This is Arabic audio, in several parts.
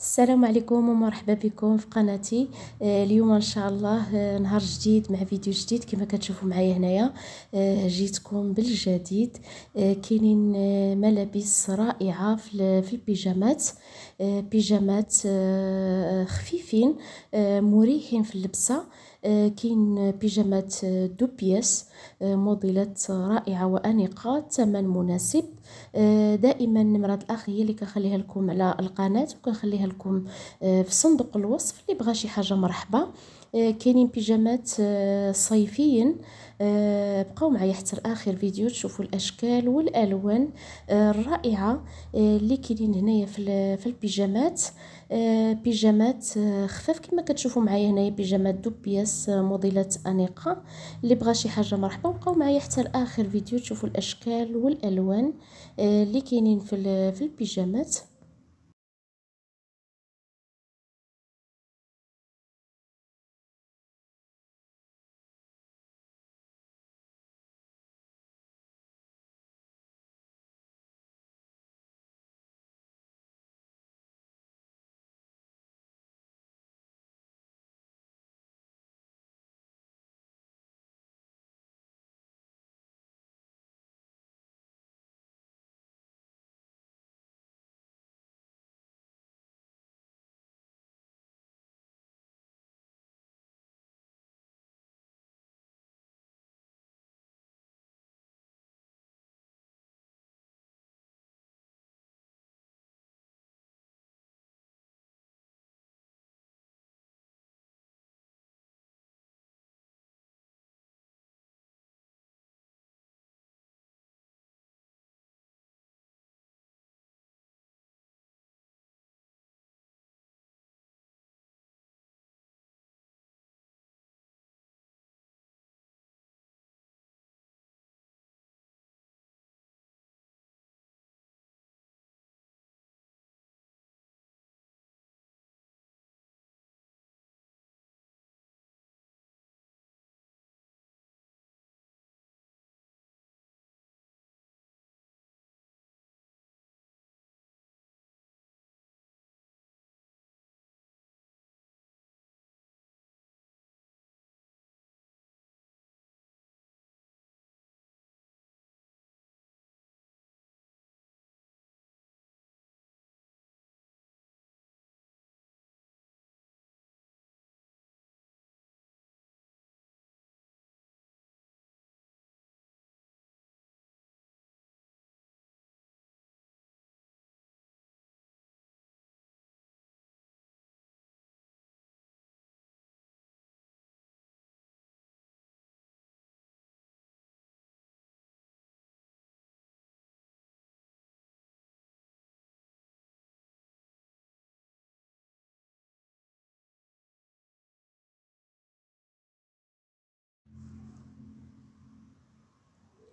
السلام عليكم ومرحبا بكم في قناتي آه، اليوم ان شاء الله آه، نهار جديد مع فيديو جديد كما كتشوفوا معايا هنايا آه، جيتكم بالجديد كاينين ملابس رائعه في البيجامات بيجامات خفيفين مريحين في اللبسه آه، كاين بيجامات آه، دو بيس آه، موديلات رائعه وانيقه ثمن مناسب دائما نمره الاخ هي اللي كنخليها لكم على القناه وكنخليها لكم في صندوق الوصف اللي بغى شي حاجه مرحبا آه، كاينين بيجامات آه، صيفيين آه، بقاو معايا حتى لاخر فيديو تشوفوا الاشكال والالوان الرائعه اللي كاينين هنايا في في البيجامات بيجامات خفاف كما كتشوفوا معايا هنايا بيجامات دو بياس موديلات انيقه اللي بغى شي حاجه مرحبا بقاو معايا حتى لاخر فيديو تشوفوا الاشكال والالوان اللي كاينين في في البيجامات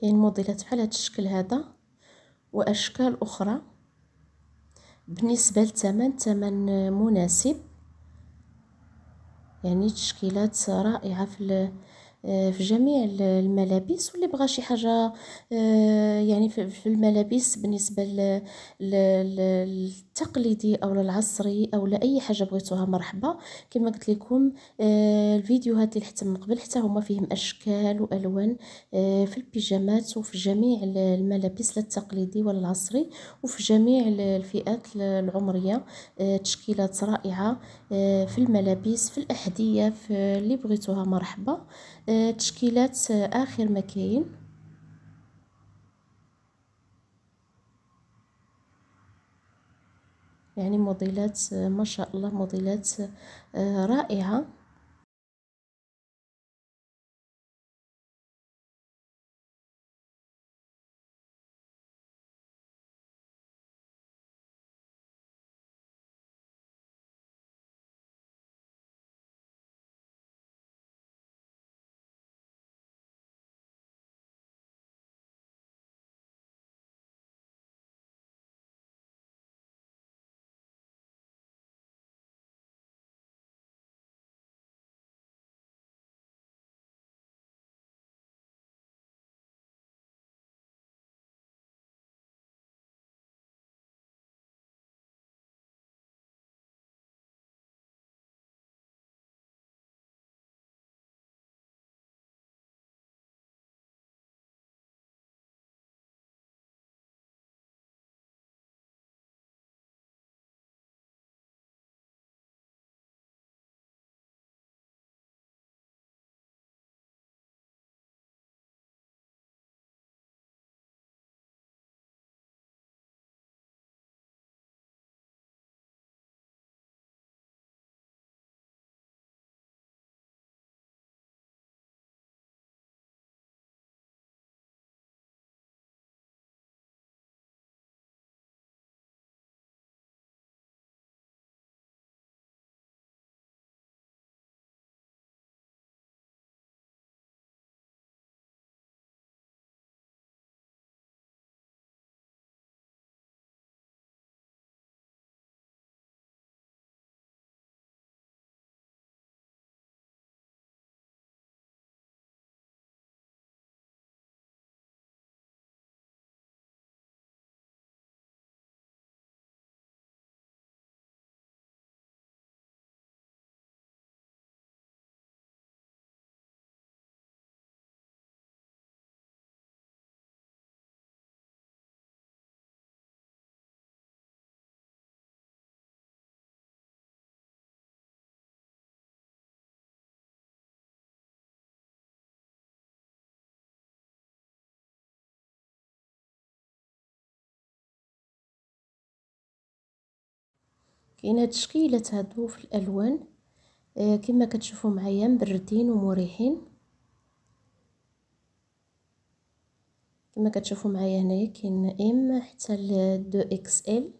كاين يعني موديلات بحال هذا الشكل هذا واشكال اخرى بالنسبه للثمن ثمن مناسب يعني تشكيلات رائعه في آه، في جميع الملابس واللي بغى شي حاجه آه، يعني في الملابس بالنسبه للتقليدي او العصري او لاي حاجه بغيتوها مرحبا كما قلت لكم آه، الفيديوهات اللي حتى من قبل حتى هما فيهم اشكال والوان في البيجامات وفي جميع الملابس التقليدي ولا العصري وفي جميع الفئات العمريه تشكيلات رائعه في الملابس في الاحذيه في اللي بغيتوها مرحبا تشكيلات آخر ما كاين يعني موديلات ما شاء الله موديلات آه، رائعة كاين هاد الشكيلات هادو في الالوان آه كما كتشوفوا معايا مبردين ومريحين كما كتشوفوا معايا هنايا كاين ام حتى ل 2 اكس ال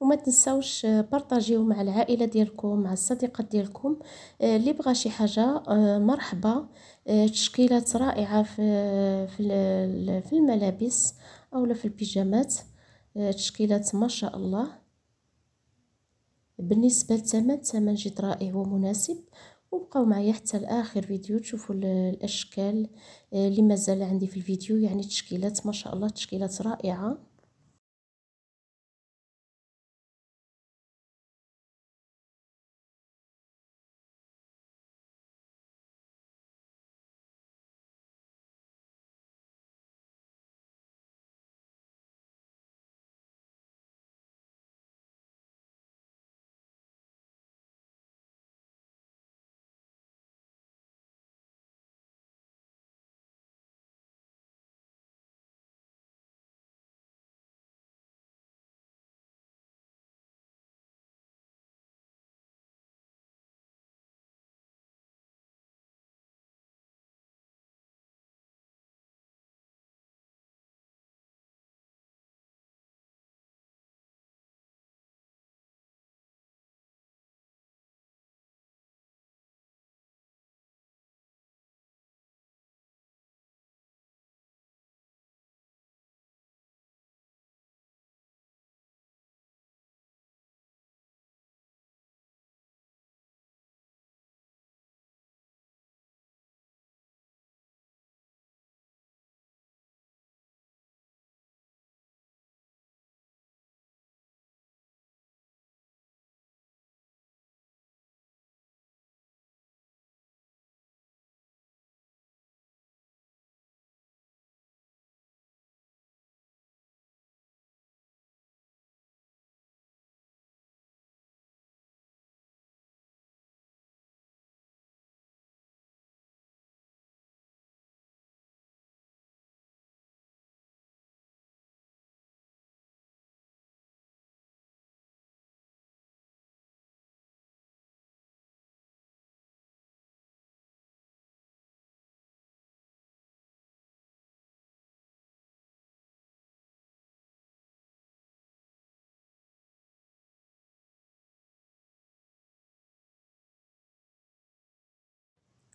وما تنساوش آه، بارطاجيو مع العائله ديالكم مع الصديقات ديالكم آه، اللي بغى شي حاجه آه، مرحبا تشكيلات رائعه في في الملابس اولا في البيجامات تشكيلات ما شاء الله بالنسبه للثمن ثمن جد رائع ومناسب وبقاو معايا حتى لاخر فيديو تشوفوا الاشكال اللي مازال عندي في الفيديو يعني تشكيلات ما شاء الله تشكيلات رائعه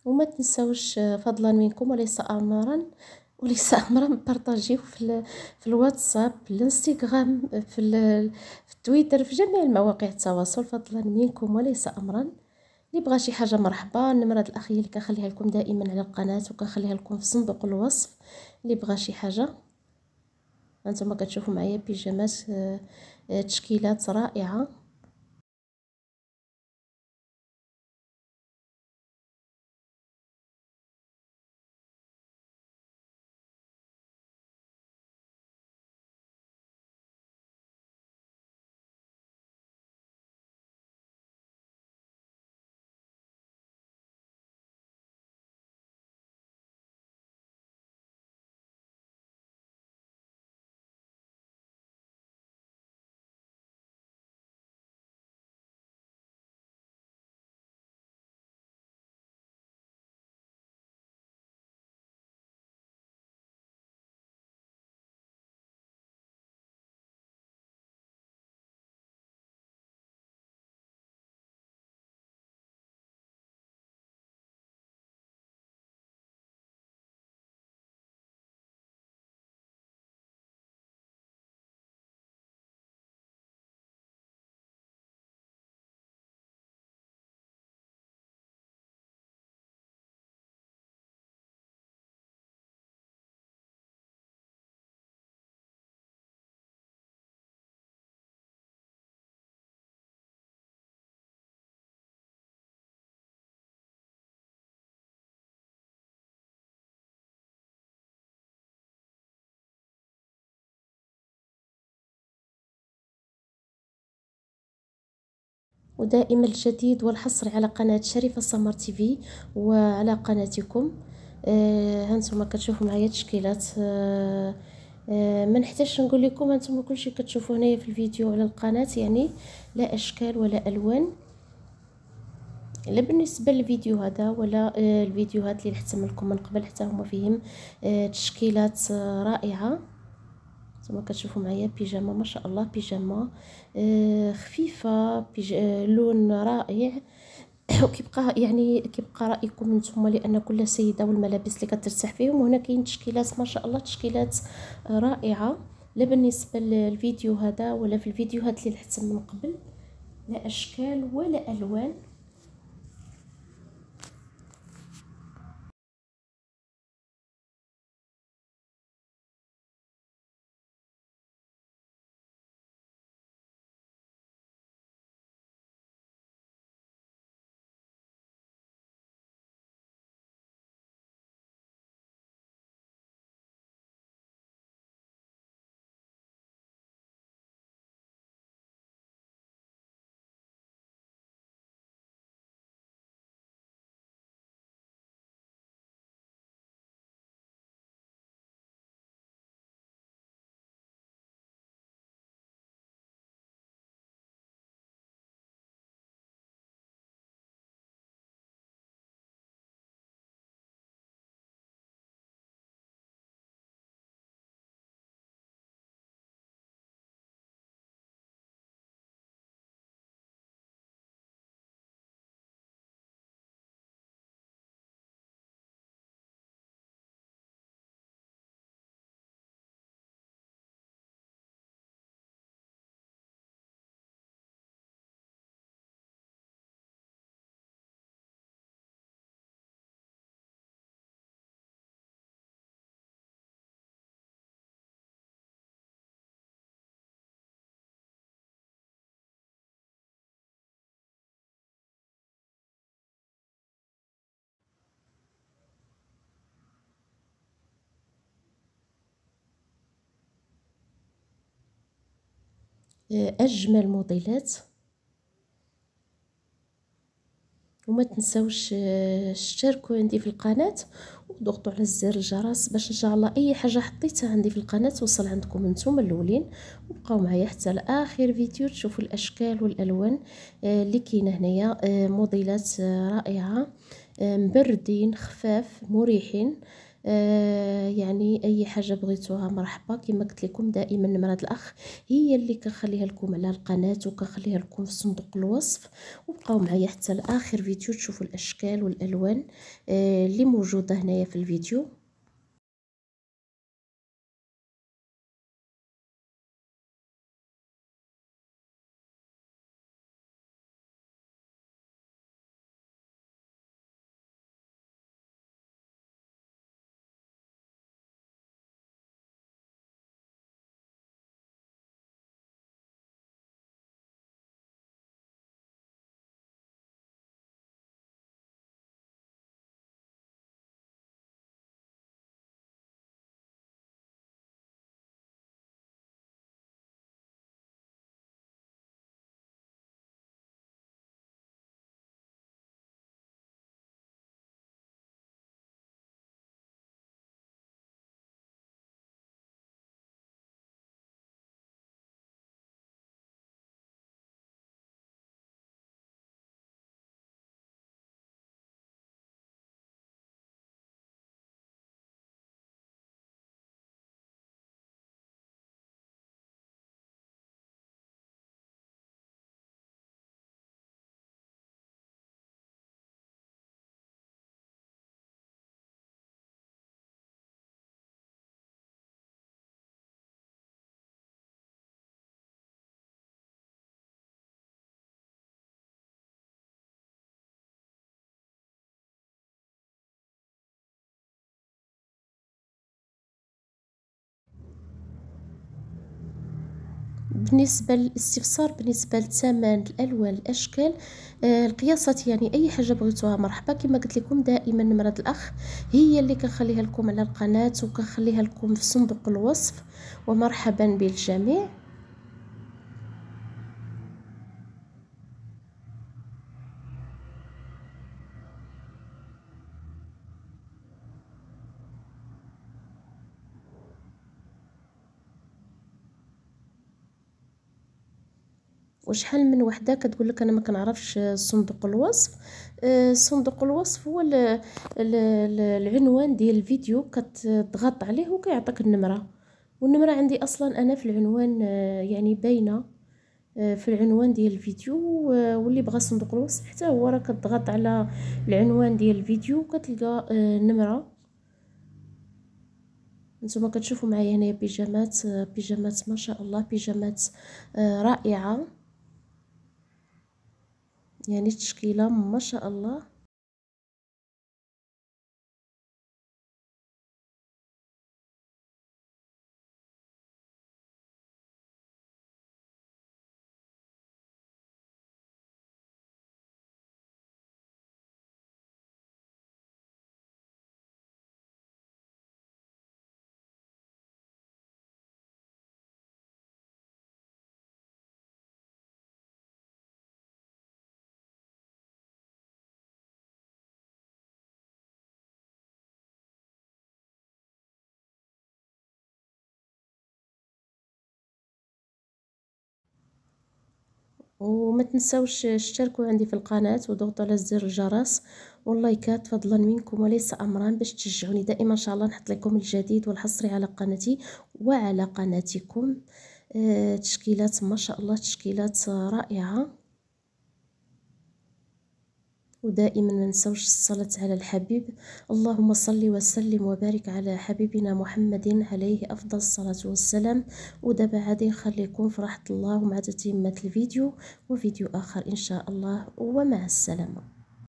وما تنساوش آه، فضلا منكم وليس امرا وليس امرا بارطاجيو في, في الواتساب في الانستغرام في, في التويتر في جميع المواقع التواصل فضلا منكم وليس امرا اللي بغى شي حاجه مرحبا النمره الاخيه اللي كنخليها لكم دائما على القناه وكنخليها لكم في صندوق الوصف اللي بغى شي حاجه انتم كتشوفوا معايا بيجامات آه، آه، تشكيلات رائعه ودائما الجديد والحصري على قناة شريفة سمر تيفي وعلى قناتكم آه، هانتوما كتشوفوا معايا تشكيلات آه،, آه ما نحتاجش نقول لكم هانتوما كلشي كتشوفوا هنايا في الفيديو على القناه يعني لا اشكال ولا الوان لا بالنسبه للفيديو هذا ولا آه، الفيديوهات اللي حتى لكم من قبل حتى هما فيهم تشكيلات رائعه نتوما كتشوفوا معايا بيجاما ما شاء الله بيجاما آه، خفيفه بيج... آه، لون رائع وكيبقى يعني كيبقى رايكم نتوما لان كل سيده والملابس اللي كترتاح فيهم وهنا كاين تشكيلات ما شاء الله تشكيلات رائعه لا بالنسبه للفيديو هذا ولا في الفيديوهات اللي حتى من قبل لا اشكال ولا الوان اجمل موديلات وما تنساوش آه، تشتركوا عندي في القناه وضغطوا على زر الجرس باش ان شاء الله اي حاجه حطيتها عندي في القناه توصل عندكم نتوما الاولين وبقاو معايا حتى لاخر فيديو تشوفوا الاشكال والالوان آه، اللي كاينه هنايا آه، موديلات رائعه مبردين خفاف مريحين آه، يعني اي حاجه بغيتوها مرحبا كما قلت لكم دائما نمره الاخ هي اللي كنخليها لكم على القناه وكنخليها لكم في صندوق الوصف وبقاو معايا حتى لاخر فيديو تشوفوا الاشكال والالوان آه، اللي موجوده هنايا في الفيديو بالنسبة للاستفسار بالنسبة للثمن الألوان الأشكال آه القياسات يعني أي حاجة بغيتوها مرحبا كما قلت لكم دائما نمرة الأخ هي اللي كنخليها لكم على القناة وكنخليها لكم في صندوق الوصف ومرحبا بالجميع وشحال من وحده كتقول لك انا ما كنعرفش صندوق الوصف آه، صندوق الوصف هو العنوان ديال الفيديو كتضغط عليه وكيعطيك النمره والنمره عندي اصلا انا في العنوان آه، يعني باينه آه، في العنوان ديال الفيديو واللي بغى صندوق الوصف حتى هو راه كتضغط على العنوان ديال الفيديو كتلقى النمره نتوما كتشوفوا معايا هنايا بيجامات بيجامات ما شاء الله بيجامات رائعه يعني تشكيلة ما شاء الله وما تنسوش اشتركوا عندي في القناة وضغطوا على زر الجرس واللايكات فضلا منكم وليس امرا باش تشجعوني دائما ان شاء الله نحط لكم الجديد والحصري على قناتي وعلى قناتكم آه، تشكيلات ما شاء الله تشكيلات رائعة ودائما ما نسوش الصلاة على الحبيب اللهم صل وسلم وبارك على حبيبنا محمد عليه أفضل الصلاة والسلام ودابا غادي نخليكم في راحة الله ومع تتمة الفيديو وفيديو آخر إن شاء الله ومع السلامة